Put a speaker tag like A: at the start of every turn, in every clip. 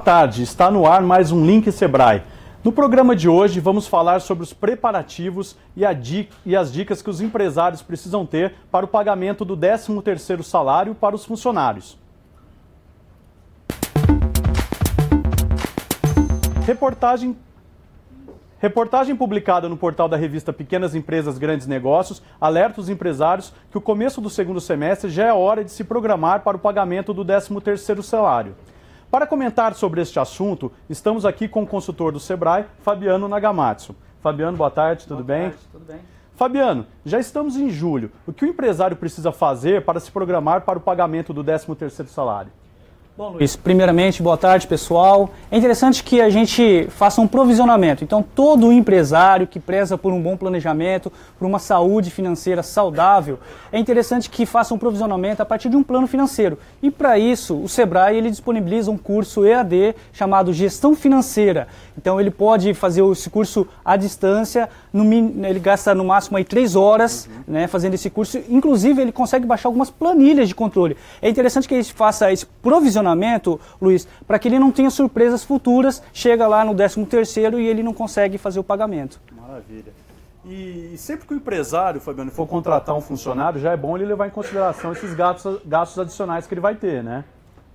A: tarde, está no ar mais um Link Sebrae. No programa de hoje, vamos falar sobre os preparativos e, e, as dicas que os empresários precisam ter para o pagamento do 13º salário para os funcionários. Reportagem Reportagem publicada no portal da revista Pequenas Empresas Grandes Negócios alerta os empresários que o começo do segundo semestre já é hora de se programar para o pagamento do 13º salário. Para comentar sobre este assunto, estamos aqui com o consultor do Sebrae, Fabiano Nagamatsu. Fabiano, boa tarde, tudo boa bem? Boa tarde, tudo bem. Fabiano, já estamos em julho. O que o empresário precisa fazer para se programar para o pagamento do 13º salário?
B: Bom, Luiz, primeiramente, boa tarde, pessoal. É interessante que a gente faça um provisionamento. Então, todo empresário que preza por um bom planejamento, por uma saúde financeira saudável, é interessante que faça um provisionamento a partir de um plano financeiro. E para isso, o Sebrae ele disponibiliza um curso EAD chamado Gestão Financeira. Então, ele pode fazer esse curso à distância. No, ele gasta no máximo aí três horas, uhum. né, fazendo esse curso. Inclusive, ele consegue baixar algumas planilhas de controle. É interessante que ele faça esse provisionamento Luiz, para que ele não tenha surpresas futuras, chega lá no 13 terceiro e ele não consegue fazer o pagamento.
A: Maravilha. E sempre que o empresário, Fabiano, for contratar um funcionário, já é bom ele levar em consideração esses gastos, gastos adicionais que ele vai ter, né?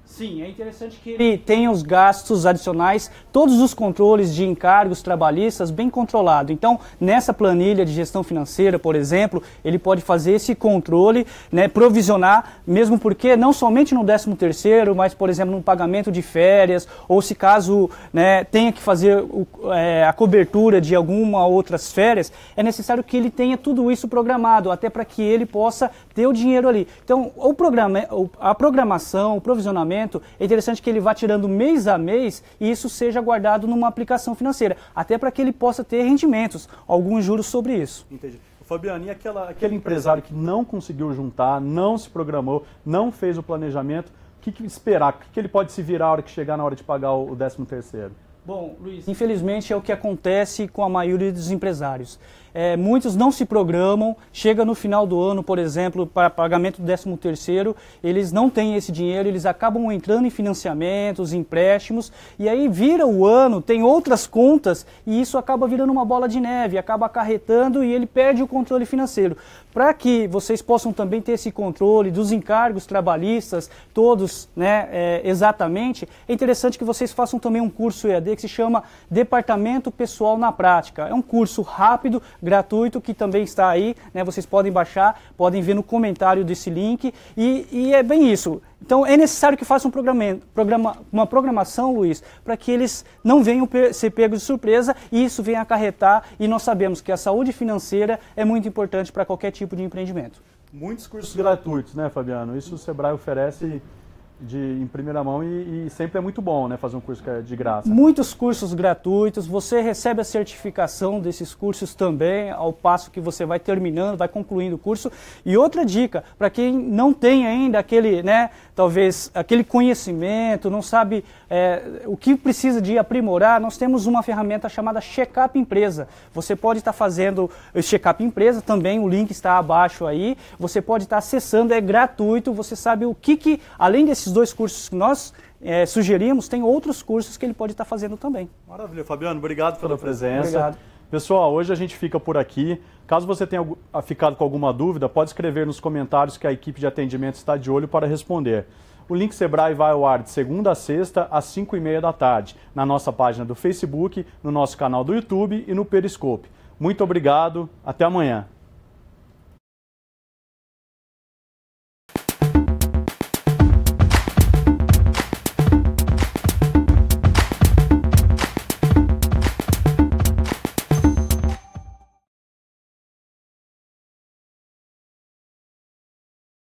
B: Sim, é interessante que ele tenha os gastos adicionais, todos os controles de encargos trabalhistas bem controlado. Então, nessa planilha de gestão financeira, por exemplo, ele pode fazer esse controle, né, provisionar, mesmo porque não somente no 13 terceiro, mas, por exemplo, no pagamento de férias, ou se caso né, tenha que fazer o, é, a cobertura de alguma outras férias, é necessário que ele tenha tudo isso programado, até para que ele possa ter o dinheiro ali. Então, o programa, a programação, o provisionamento, investimento, é interessante que ele vá tirando mês a mês e isso seja guardado numa aplicação financeira, até para que ele possa ter rendimentos,
A: alguns juros sobre isso. Entendi. Fabiano, e aquela, aquele empresário que não conseguiu juntar, não se programou, não fez o planejamento, o que, que esperar? O que, que ele pode se virar a hora que chegar na hora de pagar o 13 terceiro?
B: Bom, Luiz,
A: infelizmente é o que acontece com a maioria dos
B: empresários. É, muitos não se programam, chega no final do ano, por exemplo, para pagamento do 13 terceiro, eles não têm esse dinheiro, eles acabam entrando em financiamentos, empréstimos, e aí vira o ano, tem outras contas, e isso acaba virando uma bola de neve, acaba acarretando e ele perde o controle financeiro. Para que vocês possam também ter esse controle dos encargos trabalhistas, todos né, é, exatamente, é interessante que vocês façam também um curso EAD que se chama Departamento Pessoal na Prática. É um curso rápido, gratuito, que também está aí, né? Vocês podem baixar, podem ver no comentário desse link. E, e é bem isso. Então é necessário que faça um programa, uma programação, Luiz, para que eles não venham ser pegos de surpresa e isso venha acarretar. E nós sabemos que a saúde financeira é muito importante para qualquer tipo de empreendimento.
A: Muitos cursos gratuitos, né, Fabiano? Isso o Sebrae oferece de, em primeira mão e, e, sempre é muito bom né, fazer um curso que é de graça.
B: Muitos cursos gratuitos,
A: você recebe a certificação desses
B: cursos também, ao passo que você vai terminando, vai concluindo o curso. E outra dica, para quem não tem ainda aquele, né, talvez, aquele conhecimento, não sabe é, o que precisa de aprimorar, nós temos uma ferramenta chamada Checkup Empresa. Você pode estar tá fazendo Checkup Empresa também, o link está abaixo aí, você pode estar tá acessando, é gratuito, você sabe o que, que além desse esses dois cursos que nós é, sugerimos, tem outros cursos que ele pode estar fazendo também.
A: Maravilha, Fabiano, obrigado pela, presença. Obrigado. Pessoal, hoje a gente fica por aqui. Caso você tenha ah, ficado com alguma dúvida, pode escrever nos comentários que a equipe de atendimento está de olho para responder. O Link Sebrae vai ao ar de segunda a sexta, às 5 e meia da tarde, na nossa página do Facebook, no nosso canal do YouTube e no Periscope. Muito obrigado, até amanhã.